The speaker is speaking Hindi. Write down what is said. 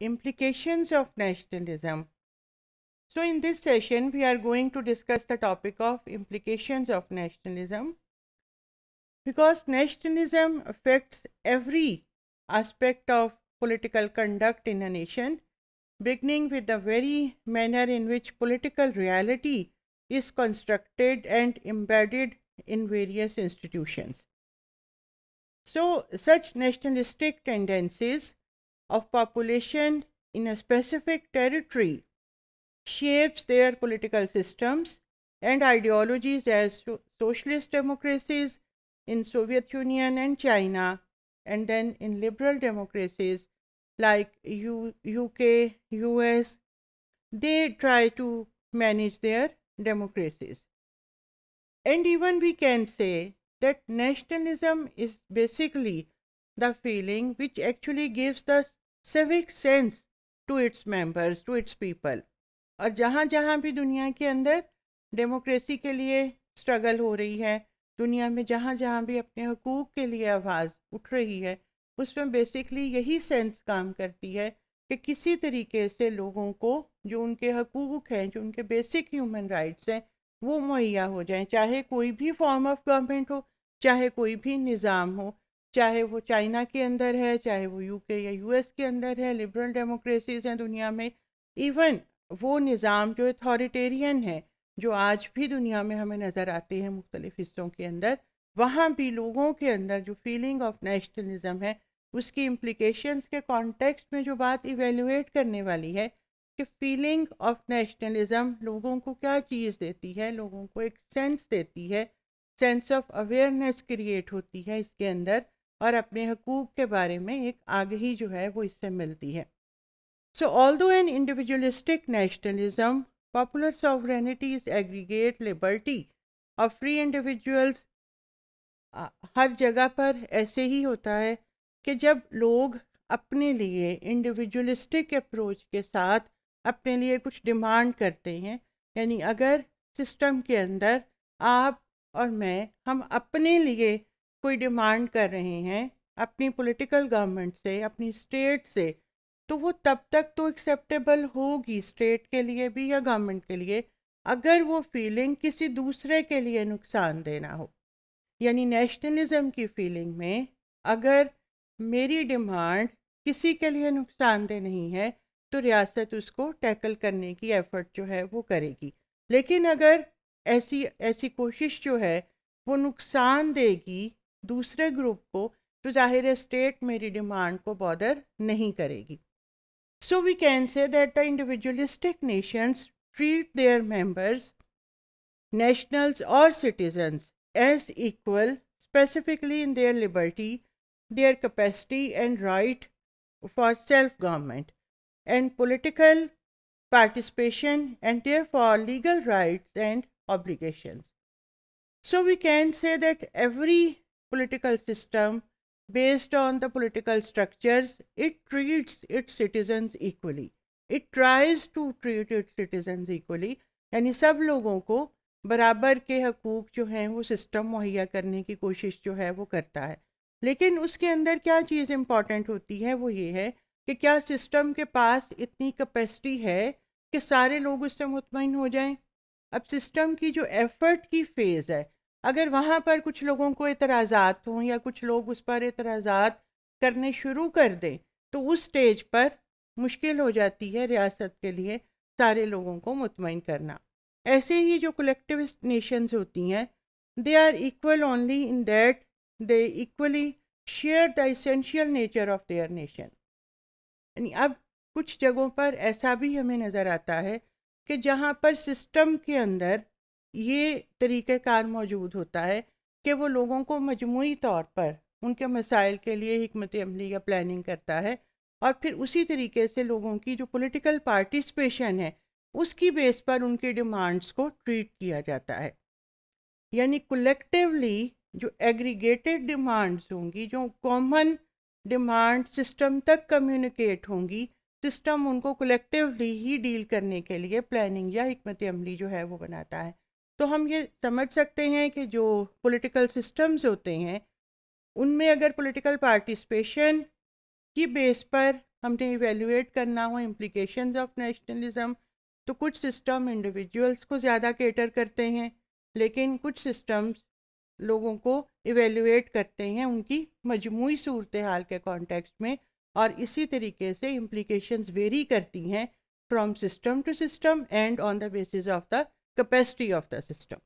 Implications of nationalism. So in this session, we are going to discuss the topic of implications of nationalism because nationalism affects every aspect of political conduct in a nation, beginning with the very manner in which political reality is constructed and embedded in various institutions. So, such nationalistic tendencies of population in a specific territory shapes their political systems and ideologies as socialist democracies in Soviet Union and China and then in liberal democracies like U UK, US, they try to manage their democracies. And even we can say that nationalism is basically the feeling which actually gives us. Civic sense to its members to its people और जहाँ जहाँ भी दुनिया के अंदर डेमोक्रेसी के लिए स्ट्रगल हो रही है दुनिया में जहाँ जहाँ भी अपने हकूक़ के लिए आवाज़ उठ रही है उसमें बेसिकली यही सेंस काम करती है कि किसी तरीके से लोगों को जो उनके हकूक़ हैं जो उनके बेसिक ह्यूमन राइट्स हैं वो मुहैया हो जाएं चाहे कोई भी फॉर्म ऑफ गवर्नमेंट हो चाहे कोई भी निज़ाम हो चाहे वो चाइना के अंदर है चाहे वो यूके या यूएस के अंदर है लिबरल डेमोक्रेसीज हैं दुनिया में इवन वो निज़ाम जो अथॉरिटेरियन है जो आज भी दुनिया में हमें नज़र आते हैं मुख्तलिफ हिस्सों के अंदर वहाँ भी लोगों के अंदर जो फीलिंग ऑफ नेशनलिज्म है उसकी इम्प्लिकेशंस के कॉन्टेक्स्ट में जो बात इवेलुएट करने वाली है कि फीलिंग ऑफ नेशनलिज्म लोगों को क्या चीज़ देती है लोगों को एक सेंस देती है सेंस ऑफ अवेयरनेस क्रिएट होती है इसके अंदर और अपने हकूक़ के बारे में एक आगही जो है वो इससे मिलती है so although an individualistic nationalism popular sovereignty aggregate liberty और फ्री इंडिविजुअल्स हर जगह पर ऐसे ही होता है कि जब लोग अपने लिए इंडिविजुअलिस्टिक अप्रोच के साथ अपने लिए कुछ डिमांड करते हैं यानी अगर सिस्टम के अंदर आप और मैं हम अपने लिए कोई डिमांड कर रहे हैं अपनी पॉलिटिकल गवर्नमेंट से अपनी स्टेट से तो वो तब तक तो एक्सेप्टेबल होगी स्टेट के लिए भी या गवर्नमेंट के लिए अगर वो फीलिंग किसी दूसरे के लिए नुकसान देना हो यानी नेशनलिज्म की फीलिंग में अगर मेरी डिमांड किसी के लिए नुकसानदेह नहीं है तो रियासत उसको टैकल करने की एफर्ट जो है वो करेगी लेकिन अगर ऐसी ऐसी कोशिश जो है वो नुकसान देगी दूसरे ग्रुप को तो जाहिर है स्टेट मेरी डिमांड को बॉदर नहीं करेगी so we can say that the individualistic nations treat their members nationals और citizens as equal specifically in their liberty their capacity and right for self government and political participation and their for legal right and obligation so we can say that every political system based on the political structures, it treats its citizens equally. It tries to treat its citizens equally. यानी सब लोगों को बराबर के हकूक जो हैं वो सिस्टम मुहैया करने की कोशिश जो है वो करता है लेकिन उसके अंदर क्या चीज़ इम्पॉर्टेंट होती है वो ये है कि क्या सिस्टम के पास इतनी कैपेसिटी है कि सारे लोग उससे मुतमिन हो जाएं अब सिस्टम की जो एफर्ट की फेज़ है अगर वहाँ पर कुछ लोगों को एतराज़ात हों या कुछ लोग उस पर एतराज़ात करने शुरू कर दें तो उस स्टेज पर मुश्किल हो जाती है रियासत के लिए सारे लोगों को मुतमिन करना ऐसे ही जो कलेक्टिविस्ट नेशंस होती हैं they are equal only in that they equally share the essential nature of their nation यानी अब कुछ जगहों पर ऐसा भी हमें नज़र आता है कि जहाँ पर सिस्टम के अंदर ये तरीक़ार मौजूद होता है कि वो लोगों को मजमू तौर पर उनके मसाइल के लिए हमत अमली या प्लानिंग करता है और फिर उसी तरीके से लोगों की जो पॉलिटिकल पार्टिसिपेशन है उसकी बेस पर उनके डिमांड्स को ट्रीट किया जाता है यानी कलेक्टिवली जो एग्रीगेटेड डिमांड्स होंगी जो कॉमन डिमांड सिस्टम तक कम्युनिकेट होंगी सिस्टम उनको कलेक्टिवली ही डील करने के लिए प्लानिंग या हमत अमली जो है वो बनाता है तो हम ये समझ सकते हैं कि जो पॉलिटिकल सिस्टम्स होते हैं उनमें अगर पॉलिटिकल पार्टिसिपेशन की बेस पर हमने इवेलुएट करना हो इम्प्लीकेशन ऑफ नेशनलिज़म तो कुछ सिस्टम इंडिविजुअल्स को ज़्यादा केटर करते हैं लेकिन कुछ सिस्टम्स लोगों को इवेलुएट करते हैं उनकी मजमू सूरत हाल के कॉन्टेक्स्ट में और इसी तरीके से इम्प्लीकेशन वेरी करती हैं from system to system and on the basis of the capacity of the system.